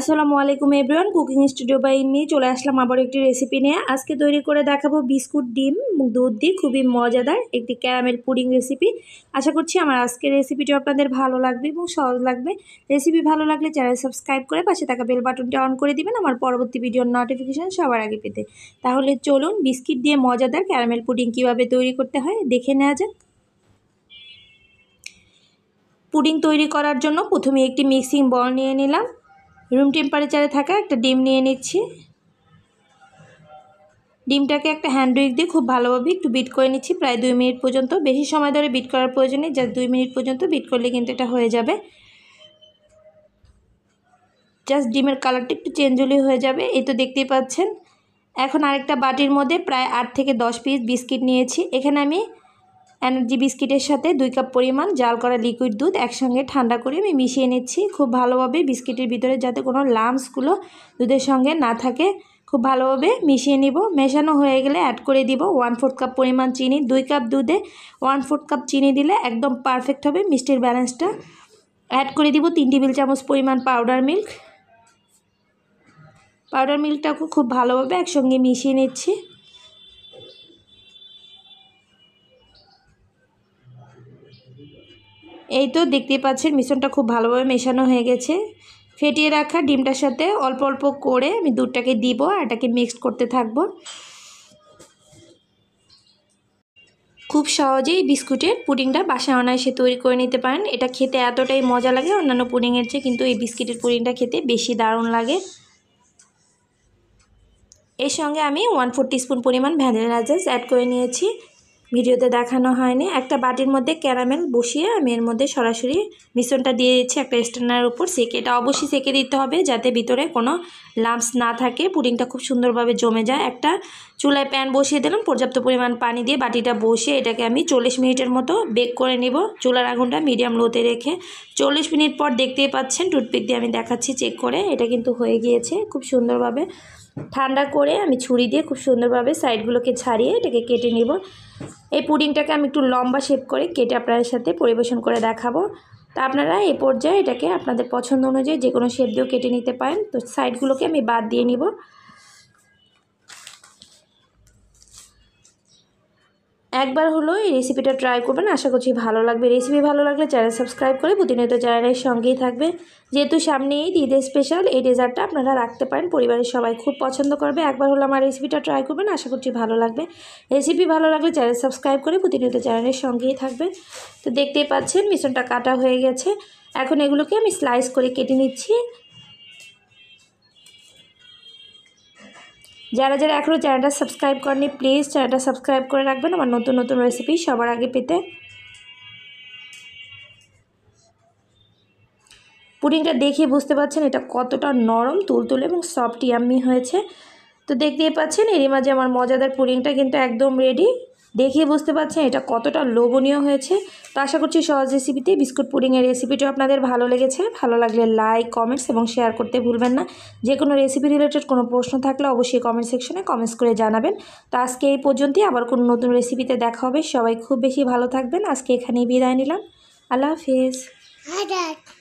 আসসালামু আলাইকুম everyone cooking studio by নিয়ে চলে আসলাম আবার একটি রেসিপি নিয়ে আজকে তৈরি করে দেখাবো বিস্কুট ডিম দুধ দিয়ে খুবই মজাদার একটি ক্যারামেল পুডিং রেসিপি আশা করছি আমার আজকের রেসিপিটি আপনাদের ভালো লাগবে এবং সহজ লাগবে রেসিপি ভালো লাগলে চ্যানেল সাবস্ক্রাইব করে পাশে থাকা বেল বাটনটি অন করে দিবেন আমার পরবর্তী ভিডিওর নোটিফিকেশান সবার আগে পেতে তাহলে চলুন বিস্কিট দিয়ে মজাদার ক্যারামেল পুডিং কিভাবে তৈরি করতে হয় দেখে নেওয়া যাক পুডিং তৈরি করার জন্য প্রথমে একটি মিক্সিং বল নিয়ে নিলাম রুম টেম্পারেচারে থাকা একটা ডিম নিয়ে নিচ্ছি ডিমটাকে একটা হ্যান্ড উইক দিয়ে খুব ভালোভাবে একটু বিট করে নিচ্ছি প্রায় দুই মিনিট পর্যন্ত বেশি সময় ধরে বিট করার প্রয়োজন নেই জাস্ট দুই মিনিট পর্যন্ত বিট করলে কিন্তু এটা হয়ে যাবে জাস্ট ডিমের কালারটা একটু চেঞ্জ হলেই হয়ে যাবে এই তো দেখতেই পাচ্ছেন এখন আরেকটা বাটির মধ্যে প্রায় আট থেকে দশ পিস বিস্কিট নিয়েছি এখানে আমি এনার্জি বিস্কিটের সাথে দুই কাপ পরিমাণ জাল করা লিকুইড দুধ একসঙ্গে ঠান্ডা করে আমি মিশিয়ে নিচ্ছি খুব ভালোভাবে বিস্কিটের ভিতরে যাতে কোনো লামসগুলো দুধের সঙ্গে না থাকে খুব ভালোভাবে মিশিয়ে নিব মেশানো হয়ে গেলে অ্যাড করে দিব ওয়ান ফোর্থ কাপ পরিমাণ চিনি দুই কাপ দুধে ওয়ান ফোর্থ কাপ চিনি দিলে একদম পারফেক্ট হবে মিষ্টির ব্যালেন্সটা অ্যাড করে দিব তিন টেবিল চামচ পরিমাণ পাউডার মিল্ক পাউডার মিল্কটাকে খুব ভালোভাবে একসঙ্গে মিশিয়ে নিচ্ছি এই তো দেখতে পাচ্ছেন মিশ্রণটা খুব ভালোভাবে মেশানো হয়ে গেছে ফেটিয়ে রাখা ডিমটার সাথে অল্প অল্প করে আমি দুধটাকে দিব আর এটাকে মিক্সড করতে থাকবো খুব সহজেই বিস্কুটের পুডিংটা বাসা অনায়াসে তৈরি করে নিতে পারেন এটা খেতে এতটাই মজা লাগে অন্যান্য পুডিংয়ের চেয়ে কিন্তু এই বিস্কিটের পুডিংটা খেতে বেশি দারুণ লাগে এর সঙ্গে আমি ওয়ান ফোর টিস্পুন পরিমাণ ভ্যানিলা এসেন্স অ্যাড করে নিয়েছি ভিডিওতে দেখানো হয়নি একটা বাটির মধ্যে ক্যারামেল বসিয়ে আমি এর মধ্যে সরাসরি মিশ্রণটা দিয়ে দিচ্ছি একটা স্ট্যান্ডার উপর সেকে এটা অবশ্যই সেকে দিতে হবে যাতে ভিতরে কোনো লাম্পস না থাকে পুডিংটা খুব সুন্দরভাবে জমে যায় একটা চুলায় প্যান বসিয়ে দিলাম পর্যাপ্ত পরিমাণ পানি দিয়ে বাটিটা বসিয়ে এটাকে আমি চল্লিশ মিনিটের মতো বেক করে নিব চুলার আগুনটা মিডিয়াম লোতে রেখে চল্লিশ মিনিট পর দেখতেই পাচ্ছেন টুথপিক দিয়ে আমি দেখাচ্ছি চেক করে এটা কিন্তু হয়ে গিয়েছে খুব সুন্দরভাবে ঠান্ডা করে আমি ছুরি দিয়ে খুব সুন্দরভাবে সাইডগুলোকে ছাড়িয়ে এটাকে কেটে নেব এই পুডিংটাকে আমি একটু লম্বা শেপ করে কেটে আপনাদের সাথে পরিবেশন করে দেখাবো তা আপনারা এ পর্যায়ে এটাকে আপনাদের পছন্দ অনুযায়ী যে কোনো শেপ দিয়েও কেটে নিতে পারেন তো সাইডগুলোকে আমি বাদ দিয়ে নিব একবার হলো এই রেসিপিটা ট্রাই করবেন আশা করছি ভালো লাগবে রেসিপি ভালো লাগলে চ্যানেল সাবস্ক্রাইব করে প্রতিনিয়ত চ্যানেলের সঙ্গেই থাকবে যেহেতু সামনে এই স্পেশাল এই ডেজার্টটা আপনারা রাখতে পারেন পরিবারের সবাই খুব পছন্দ করবে একবার হলো আমার রেসিপিটা ট্রাই করবেন আশা করছি ভালো লাগবে রেসিপি ভালো লাগলে চ্যানেল সাবস্ক্রাইব করে প্রতিনিয়ত চ্যানেলের সঙ্গেই থাকবে তো দেখতেই পাচ্ছেন মিশ্রণটা কাটা হয়ে গেছে এখন এগুলোকে আমি স্লাইস করে কেটে নিচ্ছি যারা যারা এখনও চ্যানেলটা সাবস্ক্রাইব করেনি প্লিজ চ্যানেলটা সাবস্ক্রাইব করে রাখবেন আমার নতুন নতুন রেসিপি সবার আগে পেতে পুডিংটা দেখে বুঝতে পারছেন এটা কতটা নরম তুলতুলে এবং সফট ইয়াম্মি হয়েছে তো দেখতেই পাচ্ছেন এরই মাঝে আমার মজাদার পুডিংটা কিন্তু একদম রেডি দেখে বুঝতে পারছেন এটা কতটা লোভনীয় হয়েছে তো আশা করছি সহজ রেসিপিতে বিস্কুট পুডিংয়ের রেসিপিটি আপনাদের ভালো লেগেছে ভালো লাগলে লাইক কমেন্টস এবং শেয়ার করতে ভুলবেন না যে কোনো রেসিপি রিলেটেড কোনো প্রশ্ন থাকলে অবশ্যই কমেন্ট সেকশনে কমেন্টস করে জানাবেন তো আজকে এই পর্যন্তই আবার কোনো নতুন রেসিপিতে দেখা হবে সবাই খুব বেশি ভালো থাকবেন আজকে এখানেই বিদায় নিলাম আল্লাহ হাফিজ